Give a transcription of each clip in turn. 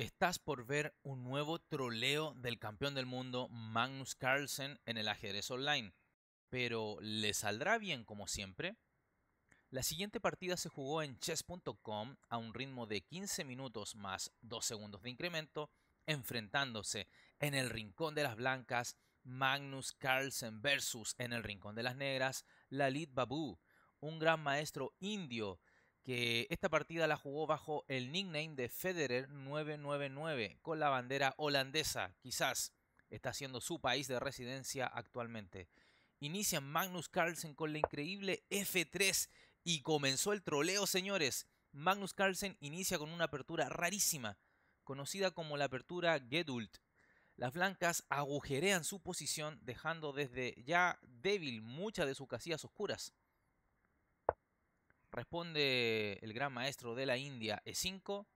Estás por ver un nuevo troleo del campeón del mundo Magnus Carlsen en el ajedrez online. Pero ¿le saldrá bien como siempre? La siguiente partida se jugó en chess.com a un ritmo de 15 minutos más 2 segundos de incremento, enfrentándose en el rincón de las blancas Magnus Carlsen versus en el rincón de las negras Lalit Babu, un gran maestro indio que esta partida la jugó bajo el nickname de Federer 999 con la bandera holandesa, quizás está siendo su país de residencia actualmente. Inician Magnus Carlsen con la increíble F3 y comenzó el troleo, señores. Magnus Carlsen inicia con una apertura rarísima, conocida como la apertura Gedult. Las blancas agujerean su posición, dejando desde ya débil muchas de sus casillas oscuras. Responde el gran maestro de la India E5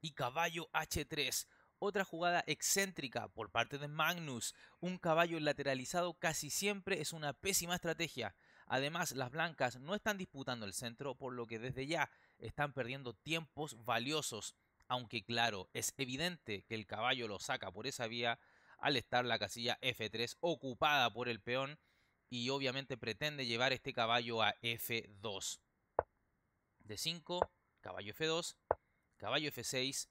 y caballo H3. Otra jugada excéntrica por parte de Magnus. Un caballo lateralizado casi siempre es una pésima estrategia. Además, las blancas no están disputando el centro, por lo que desde ya están perdiendo tiempos valiosos. Aunque claro, es evidente que el caballo lo saca por esa vía al estar la casilla F3 ocupada por el peón y obviamente pretende llevar este caballo a F2. D5, caballo F2, caballo F6,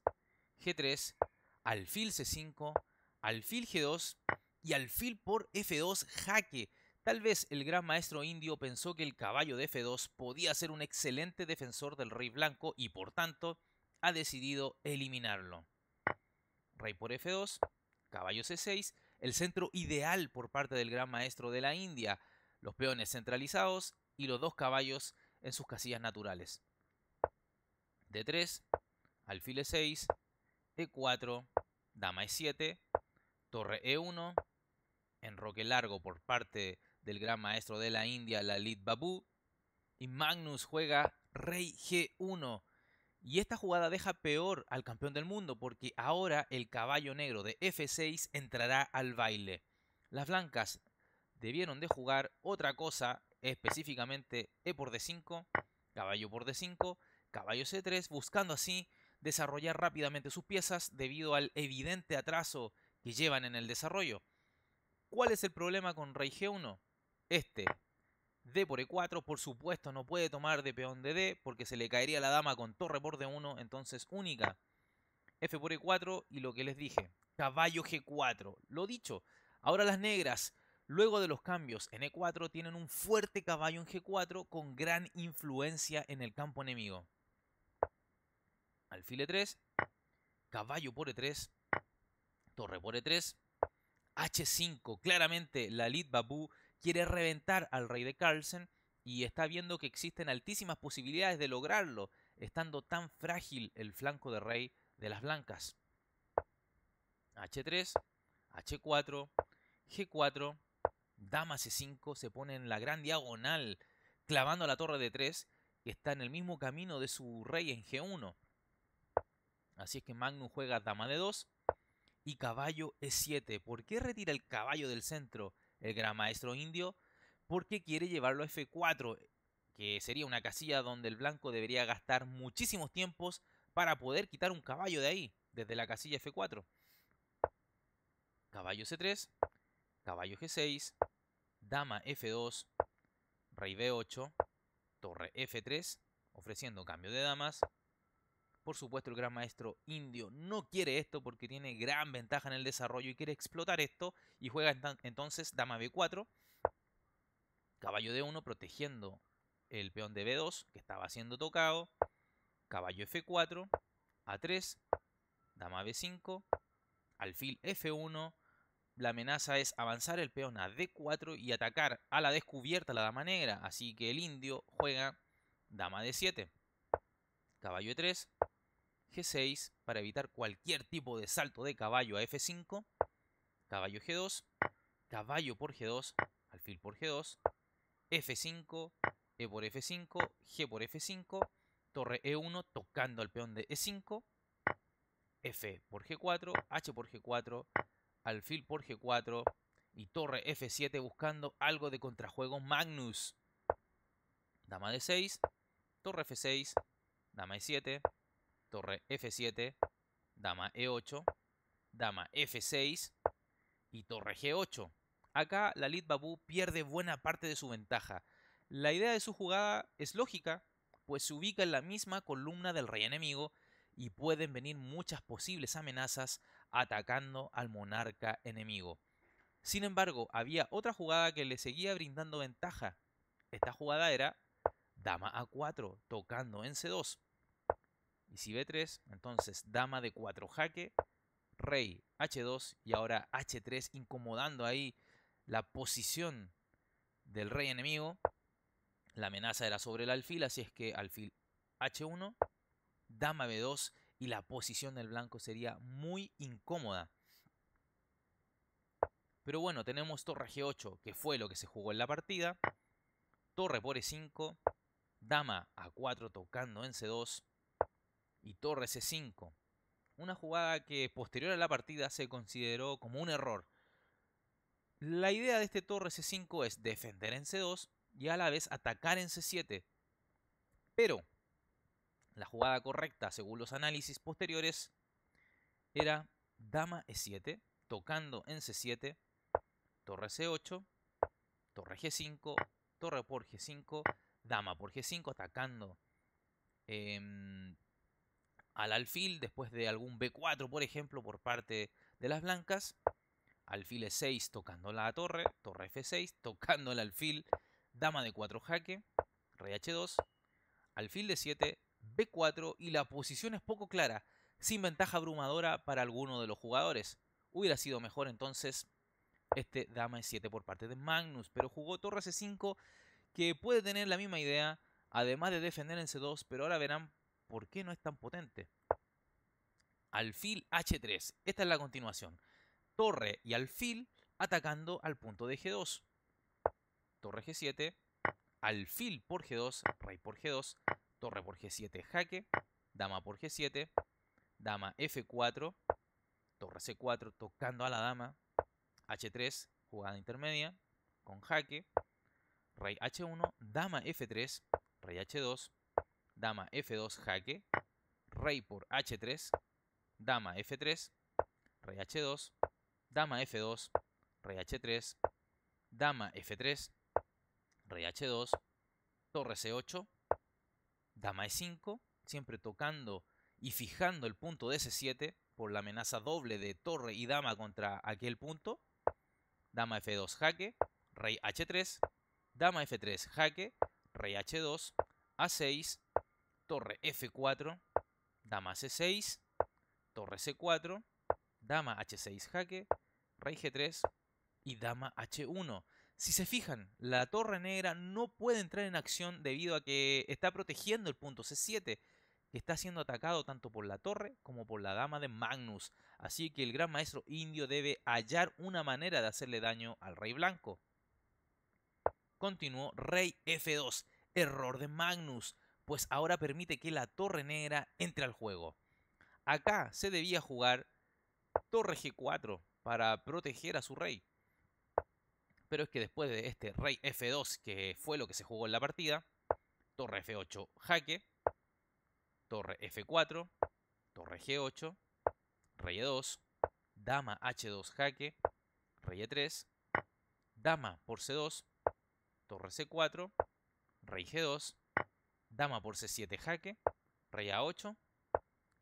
G3, alfil C5, alfil G2 y alfil por F2 jaque. Tal vez el gran maestro indio pensó que el caballo de F2 podía ser un excelente defensor del rey blanco y por tanto ha decidido eliminarlo. Rey por F2, caballo C6, el centro ideal por parte del gran maestro de la India, los peones centralizados y los dos caballos en sus casillas naturales. D3, alfile E6, E4, dama E7, torre E1, enroque largo por parte del gran maestro de la India, Lalit Babu, y Magnus juega rey G1. Y esta jugada deja peor al campeón del mundo porque ahora el caballo negro de F6 entrará al baile. Las blancas debieron de jugar otra cosa específicamente E por D5, caballo por D5, caballo C3, buscando así desarrollar rápidamente sus piezas debido al evidente atraso que llevan en el desarrollo. ¿Cuál es el problema con rey G1? Este. D por E4, por supuesto, no puede tomar de peón de D porque se le caería la dama con torre por D1, entonces única. F por E4 y lo que les dije, caballo G4. Lo dicho, ahora las negras Luego de los cambios en E4 tienen un fuerte caballo en G4 con gran influencia en el campo enemigo. Alfil E3, caballo por E3, torre por E3, H5. Claramente la Lid Babu quiere reventar al rey de Carlsen y está viendo que existen altísimas posibilidades de lograrlo, estando tan frágil el flanco de rey de las blancas. H3, H4, G4, dama c5, se pone en la gran diagonal, clavando a la torre de 3, que está en el mismo camino de su rey en g1. Así es que Magnus juega dama d 2 y caballo e7. ¿Por qué retira el caballo del centro el gran maestro indio? Porque quiere llevarlo a f4, que sería una casilla donde el blanco debería gastar muchísimos tiempos para poder quitar un caballo de ahí, desde la casilla f4. Caballo c3 caballo G6, dama F2, rey B8, torre F3, ofreciendo cambio de damas. Por supuesto el gran maestro indio no quiere esto porque tiene gran ventaja en el desarrollo y quiere explotar esto y juega entonces dama B4, caballo D1 protegiendo el peón de B2 que estaba siendo tocado, caballo F4, A3, dama B5, alfil F1, la amenaza es avanzar el peón a d4 y atacar a la descubierta la dama negra. Así que el indio juega dama d7, caballo e3, g6 para evitar cualquier tipo de salto de caballo a f5, caballo g2, caballo por g2, alfil por g2, f5, e por f5, g por f5, torre e1 tocando al peón de e5, f por g4, h por g4, alfil por G4 y torre F7 buscando algo de contrajuego Magnus. Dama d 6, torre F6, dama E7, torre F7, dama E8, dama F6 y torre G8. Acá la Babu pierde buena parte de su ventaja. La idea de su jugada es lógica, pues se ubica en la misma columna del rey enemigo y pueden venir muchas posibles amenazas atacando al monarca enemigo. Sin embargo, había otra jugada que le seguía brindando ventaja. Esta jugada era dama a 4, tocando en C2. Y si B3, entonces dama de 4 jaque, rey H2 y ahora H3 incomodando ahí la posición del rey enemigo. La amenaza era sobre el alfil, así es que alfil H1, dama B2 y la posición del blanco sería muy incómoda. Pero bueno, tenemos torre G8, que fue lo que se jugó en la partida. Torre por E5, dama A4 tocando en C2 y torre C5. Una jugada que posterior a la partida se consideró como un error. La idea de este torre C5 es defender en C2 y a la vez atacar en C7. Pero la jugada correcta, según los análisis posteriores, era dama e7, tocando en c7, torre c8, torre g5, torre por g5, dama por g5, atacando em, al alfil después de algún b4, por ejemplo, por parte de las blancas. Alfil e6 tocando la torre, torre f6 tocando el alfil, dama de 4 jaque, rey h2, alfil de 7 B4 y la posición es poco clara, sin ventaja abrumadora para alguno de los jugadores. Hubiera sido mejor entonces este dama E7 por parte de Magnus, pero jugó torre C5 que puede tener la misma idea, además de defender en C2, pero ahora verán por qué no es tan potente. Alfil H3, esta es la continuación. Torre y alfil atacando al punto de G2. Torre G7, alfil por G2, rey por G2, torre por G7 jaque, dama por G7, dama F4, torre C4 tocando a la dama, H3, jugada intermedia, con jaque, rey H1, dama F3, rey H2, dama F2 jaque, rey por H3, dama F3, rey H2, dama F2, rey H3, dama F3, rey H2, torre C8, dama e5, siempre tocando y fijando el punto de c7 por la amenaza doble de torre y dama contra aquel punto. Dama f2 jaque, rey h3, dama f3 jaque, rey h2, a6, torre f4, dama c6, torre c4, dama h6 jaque, rey g3 y dama h1. Si se fijan, la torre negra no puede entrar en acción debido a que está protegiendo el punto C7, que está siendo atacado tanto por la torre como por la dama de Magnus, así que el gran maestro indio debe hallar una manera de hacerle daño al rey blanco. Continuó rey F2, error de Magnus, pues ahora permite que la torre negra entre al juego. Acá se debía jugar torre G4 para proteger a su rey. Pero es que después de este rey F2, que fue lo que se jugó en la partida, torre F8 jaque, torre F4, torre G8, rey E2, dama H2 jaque, rey E3, dama por C2, torre C4, rey G2, dama por C7 jaque, rey A8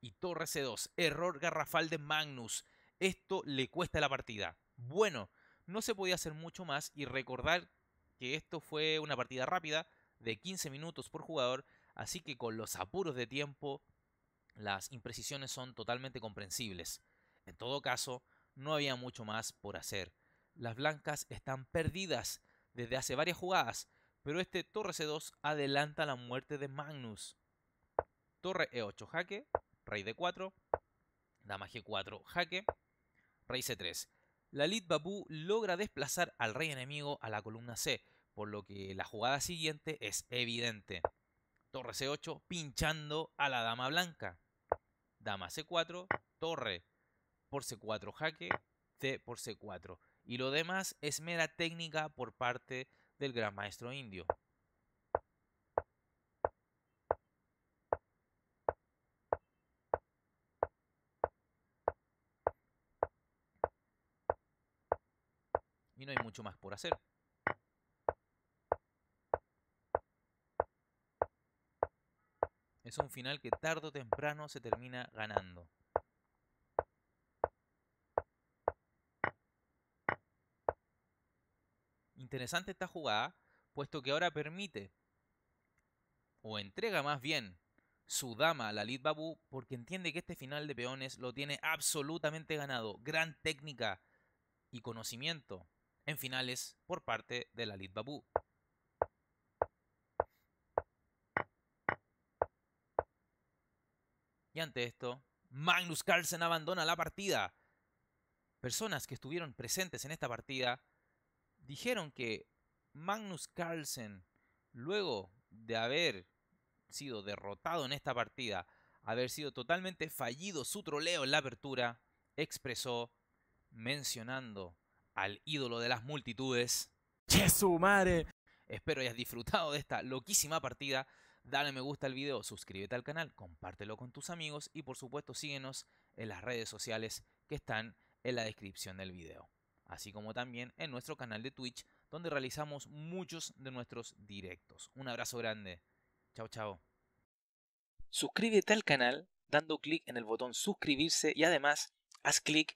y torre C2. Error garrafal de Magnus. Esto le cuesta la partida. Bueno, no se podía hacer mucho más y recordar que esto fue una partida rápida de 15 minutos por jugador, así que con los apuros de tiempo las imprecisiones son totalmente comprensibles. En todo caso, no había mucho más por hacer. Las blancas están perdidas desde hace varias jugadas, pero este torre c2 adelanta la muerte de Magnus. Torre e8 jaque, rey d4, dama g4 jaque, rey c3. La Babu logra desplazar al rey enemigo a la columna C, por lo que la jugada siguiente es evidente. Torre C8 pinchando a la dama blanca. Dama C4, torre por C4 jaque, C por C4. Y lo demás es mera técnica por parte del gran maestro indio. no hay mucho más por hacer. Es un final que tarde o temprano se termina ganando. Interesante esta jugada, puesto que ahora permite, o entrega más bien, su dama a la Lid Babu, porque entiende que este final de peones lo tiene absolutamente ganado. Gran técnica y conocimiento en finales por parte de la Babu. Y ante esto, Magnus Carlsen abandona la partida. Personas que estuvieron presentes en esta partida dijeron que Magnus Carlsen, luego de haber sido derrotado en esta partida, haber sido totalmente fallido su troleo en la apertura, expresó mencionando al ídolo de las multitudes. su madre! Espero hayas disfrutado de esta loquísima partida. Dale me gusta al video, suscríbete al canal, compártelo con tus amigos y por supuesto síguenos en las redes sociales que están en la descripción del video. Así como también en nuestro canal de Twitch donde realizamos muchos de nuestros directos. Un abrazo grande. Chao, chao. Suscríbete al canal dando clic en el botón suscribirse y además haz clic